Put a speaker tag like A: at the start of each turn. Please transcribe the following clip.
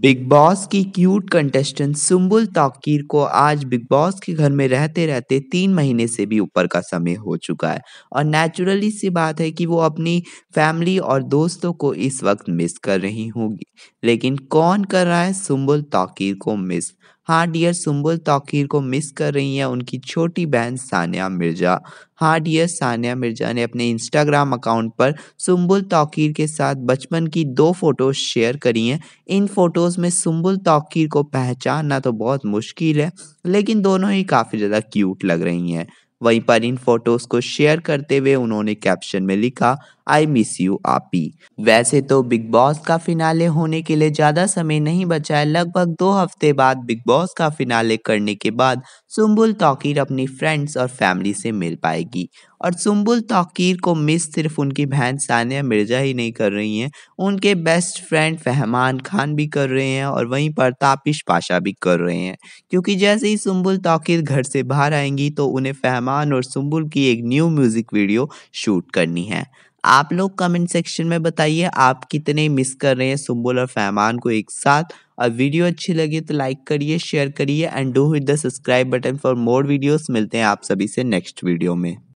A: big Boss की cute contestant Sumbul Touqeer को आज बिग बॉस के घर में रहते रहते तीन महीने से भी ऊपर का समय हो चुका है और नेचुरली सी बात है कि वो अपनी फैमिली और दोस्तों को इस वक्त मिस कर रही होगी लेकिन कौन कर रहा है सुम्बुल ताकिर को मिस हाँ डियर सुम्बुल तौकीर को मिस कर रही हैं उनकी छोटी बहन सानिया मिर्जा हाँ डियर सानिया मिर्जा ने अपने इंस्टाग्राम अकाउंट पर सुम्बुल तौकीर के साथ बचपन की दो फोटोज शेयर करी हैं इन फोटोज़ में सुम्बुल तौकीर को पहचानना तो बहुत मुश्किल है लेकिन दोनों ही काफ़ी ज़्यादा क्यूट लग रही हैं वहीं पर इन फोटोज़ को शेयर करते हुए उन्होंने कैप्शन में लिखा आई मिस यू आपी वैसे तो बिग बॉस का फिनाले होने के लिए ज़्यादा समय नहीं बचा है लगभग दो हफ्ते बाद बिग बॉस का फिनाले करने के बाद सुम्बुल तौकीर अपनी फ्रेंड्स और फैमिली से मिल पाएगी और सुम्बुल तौकीर को मिस सिर्फ उनकी बहन सानिया मिर्जा ही नहीं कर रही हैं उनके बेस्ट फ्रेंड फहमान खान भी कर रहे हैं और वहीं पर तापिश पाशा भी कर रहे हैं क्योंकि जैसे ही सुम्बुल तौकीर घर से बाहर आएंगी तो उन्हें फहमान और सुम्बुल की एक न्यू म्यूज़िक वीडियो शूट करनी है आप लोग कमेंट सेक्शन में बताइए आप कितने मिस कर रहे हैं सुम्बुल और फैमान को एक साथ और वीडियो अच्छी लगी तो लाइक करिए शेयर करिए and do hit the subscribe button for more videos मिलते हैं आप सभी से नेक्स्ट वीडियो में